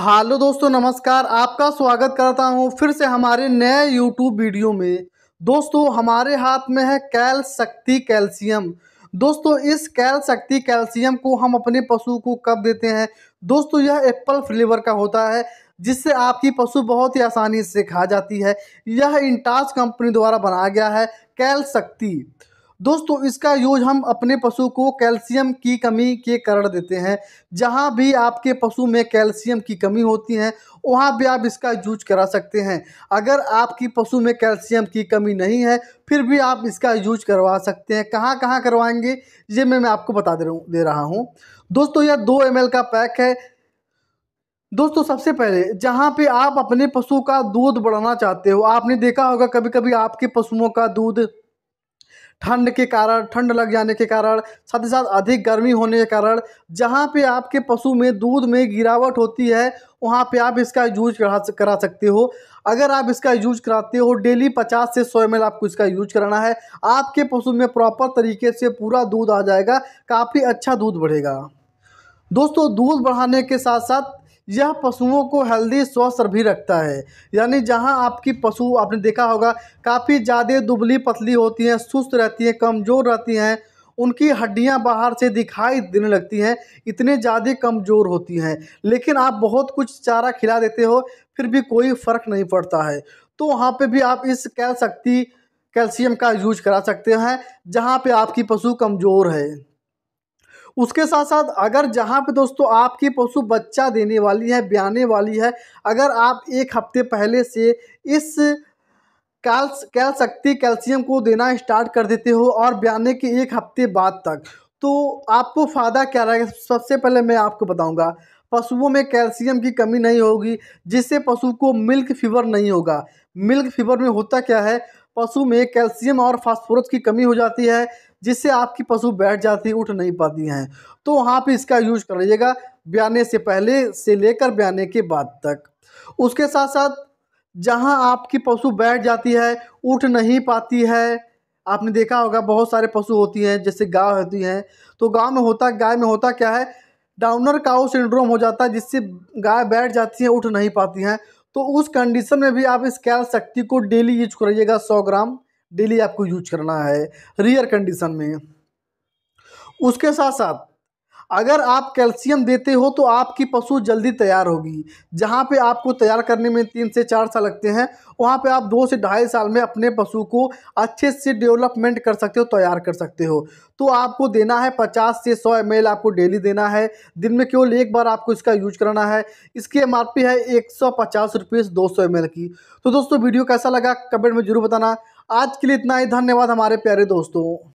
hello दोस्तों नमस्कार आपका स्वागत करता हूं फिर से हमारे नए यूट्यूब वीडियो में दोस्तों हमारे हाथ में है कैल शक्ति कैल्शियम दोस्तों इस कैल शक्ति कैल्शियम को हम अपने पशु को कब देते हैं दोस्तों यह एप्पल फ्लेवर का होता है जिससे आपकी पशु बहुत ही आसानी से खा जाती है यह इंटास कंपनी द्वारा बनाया गया है कैल शक्ति दोस्तों इसका यूज हम अपने पशु को कैल्शियम की कमी के कारण देते हैं जहाँ भी आपके पशु में कैल्शियम की कमी होती है वहाँ भी आप इसका यूज करा सकते हैं अगर आपकी पशु में कैल्शियम की कमी नहीं है फिर भी आप इसका यूज करवा सकते हैं कहाँ कहाँ करवाएंगे ये मैं मैं आपको बता दे रहा दे रहा हूँ दोस्तों यह दो एम का पैक है दोस्तों सबसे पहले जहाँ पे आप अपने पशु का दूध बढ़ाना चाहते हो आपने देखा होगा कभी कभी आपके पशुओं का दूध ठंड के कारण ठंड लग जाने के कारण साथ ही साथ अधिक गर्मी होने के कारण जहाँ पे आपके पशु में दूध में गिरावट होती है वहाँ पे आप इसका यूज करा करा सकते हो अगर आप इसका यूज कराते हो डेली 50 से 100 एम आपको इसका यूज कराना है आपके पशु में प्रॉपर तरीके से पूरा दूध आ जाएगा काफ़ी अच्छा दूध बढ़ेगा दोस्तों दूध बढ़ाने के साथ साथ यह पशुओं को हेल्दी स्वस्थ भी रखता है यानी जहाँ आपकी पशु आपने देखा होगा काफ़ी ज़्यादा दुबली पतली होती हैं सुस्त रहती हैं कमज़ोर रहती हैं उनकी हड्डियां बाहर से दिखाई देने लगती हैं इतने ज़्यादा कमज़ोर होती हैं लेकिन आप बहुत कुछ चारा खिला देते हो फिर भी कोई फ़र्क नहीं पड़ता है तो वहाँ पर भी आप इस कह सकती कैल्शियम का यूज करा सकते हैं जहाँ पे आपकी पशु कमज़ोर है उसके साथ साथ अगर जहाँ पे दोस्तों आपकी पशु बच्चा देने वाली है ब्याने वाली है अगर आप एक हफ्ते पहले से इस कैल्स कैल शक्ति कैल्शियम को देना स्टार्ट कर देते हो और ब्याने के एक हफ्ते बाद तक तो आपको फ़ायदा क्या रहेगा सबसे पहले मैं आपको बताऊँगा पशुओं में कैल्शियम की कमी नहीं होगी जिससे पशु को मिल्क फीवर नहीं होगा मिल्क फीवर में होता क्या है पशु में कैल्शियम और फास्फोरस की कमी हो जाती है जिससे आपकी पशु बैठ जाती उठ नहीं पाती हैं तो वहाँ पे इसका यूज कर लीजिएगा ब्याने से पहले से लेकर ब्याने के बाद तक उसके साथ साथ जहाँ आपकी पशु बैठ जाती है उठ नहीं पाती है आपने देखा होगा बहुत सारे पशु होती हैं जैसे गाय होती हैं तो गाँव में होता गाय में होता क्या है डाउनर काउ सिंड्रोम हो जाता है जिससे गाय बैठ जाती हैं उठ नहीं पाती हैं तो उस कंडीशन में भी आप इस कैल शक्ति को डेली यूज करिएगा सौ ग्राम डेली आपको यूज करना है रियर कंडीशन में उसके साथ साथ अगर आप कैल्शियम देते हो तो आपकी पशु जल्दी तैयार होगी जहाँ पे आपको तैयार करने में तीन से चार साल लगते हैं वहाँ पे आप दो से ढाई साल में अपने पशु को अच्छे से डेवलपमेंट कर सकते हो तैयार कर सकते हो तो आपको देना है पचास से सौ एम आपको डेली देना है दिन में केवल एक बार आपको इसका यूज करना है इसकी एम है एक सौ पचास रुपये दो सौ एम की तो दोस्तों वीडियो कैसा लगा कमेंट में ज़रूर बताना आज के लिए इतना ही धन्यवाद हमारे प्यारे दोस्तों